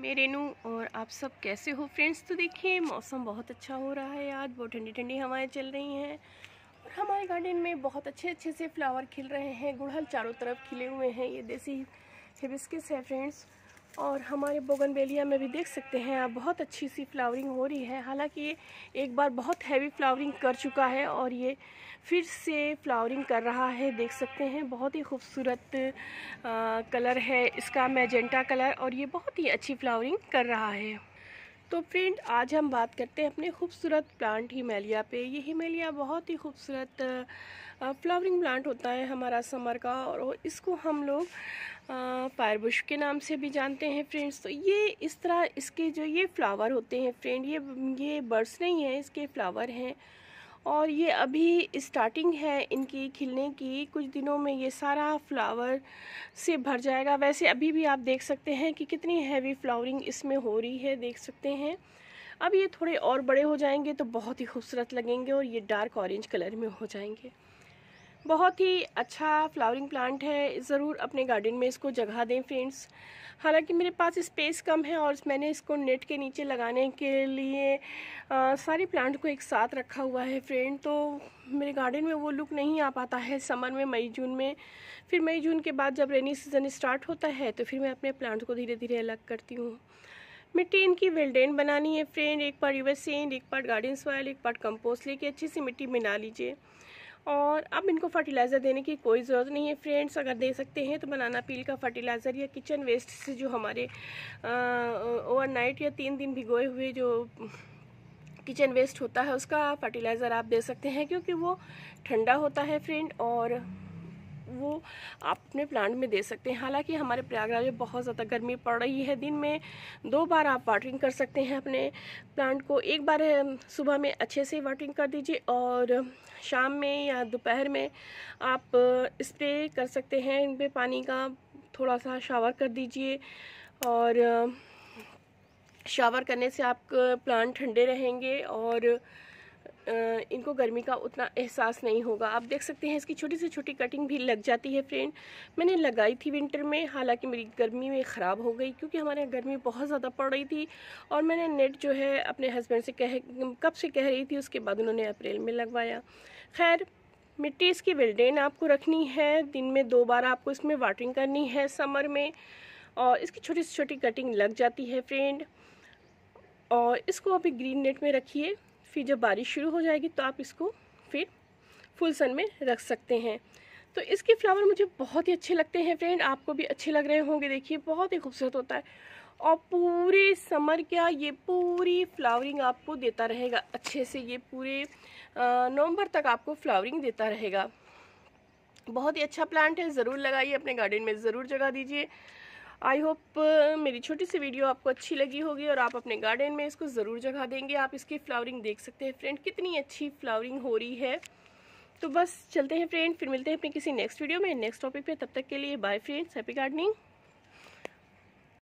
मेरे रेनू और आप सब कैसे हो फ्रेंड्स तो देखिए मौसम बहुत अच्छा हो रहा है आज बहुत ठंडी ठंडी हवाएं चल रही हैं और हमारे गार्डन में बहुत अच्छे अच्छे से फ्लावर खिल रहे हैं गुड़हल चारों तरफ खिले हुए हैं ये देसी हिबिस्किस है फ्रेंड्स और हमारे बोगनबेलिया में भी देख सकते हैं आप बहुत अच्छी सी फ्लावरिंग हो रही है हालांकि ये एक बार बहुत हैवी फ्लावरिंग कर चुका है और ये फिर से फ्लावरिंग कर रहा है देख सकते हैं बहुत ही खूबसूरत कलर है इसका मैजेंटा कलर और ये बहुत ही अच्छी फ्लावरिंग कर रहा है तो फ्रेंड आज हम बात करते हैं अपने खूबसूरत प्लांट हिमेलिया पे ये हिमेलिया बहुत ही खूबसूरत फ्लावरिंग प्लांट होता है हमारा समर का और इसको हम लोग फायरबुश बुश के नाम से भी जानते हैं फ्रेंड्स तो ये इस तरह इसके जो ये फ्लावर होते हैं फ्रेंड ये ये बर्ड्स नहीं हैं इसके फ्लावर हैं और ये अभी स्टार्टिंग है इनकी खिलने की कुछ दिनों में ये सारा फ्लावर से भर जाएगा वैसे अभी भी आप देख सकते हैं कि कितनी हैवी फ्लावरिंग इसमें हो रही है देख सकते हैं अब ये थोड़े और बड़े हो जाएंगे तो बहुत ही खूबसूरत लगेंगे और ये डार्क ऑरेंज कलर में हो जाएंगे बहुत ही अच्छा फ्लावरिंग प्लांट है ज़रूर अपने गार्डन में इसको जगह दें फ्रेंड्स हालांकि मेरे पास स्पेस कम है और मैंने इसको नेट के नीचे लगाने के लिए आ, सारे प्लांट को एक साथ रखा हुआ है फ्रेंड तो मेरे गार्डन में वो लुक नहीं आ पाता है समर में मई जून में फिर मई जून के बाद जब रेनी सीज़न स्टार्ट होता है तो फिर मैं अपने प्लांट को धीरे धीरे अलग करती हूँ मिट्टी इनकी वेल्डेन बनानी है फ्रेंड एक पार्ट यूएस एक पार्ट गार्डन सॉयल एक पार्ट कंपोस्ट लेके अच्छी सी मिट्टी मिला लीजिए और अब इनको फर्टिलाइज़र देने की कोई ज़रूरत नहीं है फ्रेंड्स अगर दे सकते हैं तो बनाना पील का फर्टिलाइज़र या किचन वेस्ट से जो हमारे ओवरनाइट या तीन दिन भिगोए हुए जो किचन वेस्ट होता है उसका फर्टिलाइज़र आप दे सकते हैं क्योंकि वो ठंडा होता है फ्रेंड और वो आप अपने प्लांट में दे सकते हैं हालांकि हमारे प्रयागराज में बहुत ज़्यादा गर्मी पड़ रही है दिन में दो बार आप वाटरिंग कर सकते हैं अपने प्लांट को एक बार सुबह में अच्छे से वाटरिंग कर दीजिए और शाम में या दोपहर में आप स्प्रे कर सकते हैं इन पर पानी का थोड़ा सा शावर कर दीजिए और शावर करने से आप प्लांट ठंडे रहेंगे और इनको गर्मी का उतना एहसास नहीं होगा आप देख सकते हैं इसकी छोटी से छोटी कटिंग भी लग जाती है फ्रेंड मैंने लगाई थी विंटर में हालांकि मेरी गर्मी में ख़राब हो गई क्योंकि हमारे यहाँ गर्मी बहुत ज़्यादा पड़ रही थी और मैंने नेट जो है अपने हस्बैंड से कह कब से कह रही थी उसके बाद उन्होंने अप्रैल में लगवाया खैर मिट्टी इसकी वेल्डेन आपको रखनी है दिन में दो बार आपको इसमें वाटरिंग करनी है समर में और इसकी छोटी से छोटी कटिंग लग जाती है फ्रेंड और इसको अभी ग्रीन नेट में रखिए फिर जब बारिश शुरू हो जाएगी तो आप इसको फिर फुल सन में रख सकते हैं तो इसके फ्लावर मुझे बहुत ही अच्छे लगते हैं फ्रेंड आपको भी अच्छे लग रहे होंगे देखिए बहुत ही खूबसूरत होता है और पूरे समर क्या ये पूरी फ्लावरिंग आपको देता रहेगा अच्छे से ये पूरे नवंबर तक आपको फ्लावरिंग देता रहेगा बहुत ही अच्छा प्लांट है ज़रूर लगाइए अपने गार्डन में ज़रूर जगा दीजिए आई होप uh, मेरी छोटी सी वीडियो आपको अच्छी लगी होगी और आप अपने गार्डन में इसको ज़रूर जगह देंगे आप इसकी फ्लावरिंग देख सकते हैं फ्रेंड कितनी अच्छी फ्लावरिंग हो रही है तो बस चलते हैं फ्रेंड फिर मिलते हैं अपने किसी नेक्स्ट वीडियो में नेक्स्ट टॉपिक पे तब तक के लिए बाय फ्रेंड्स हैप्पी गार्डनिंग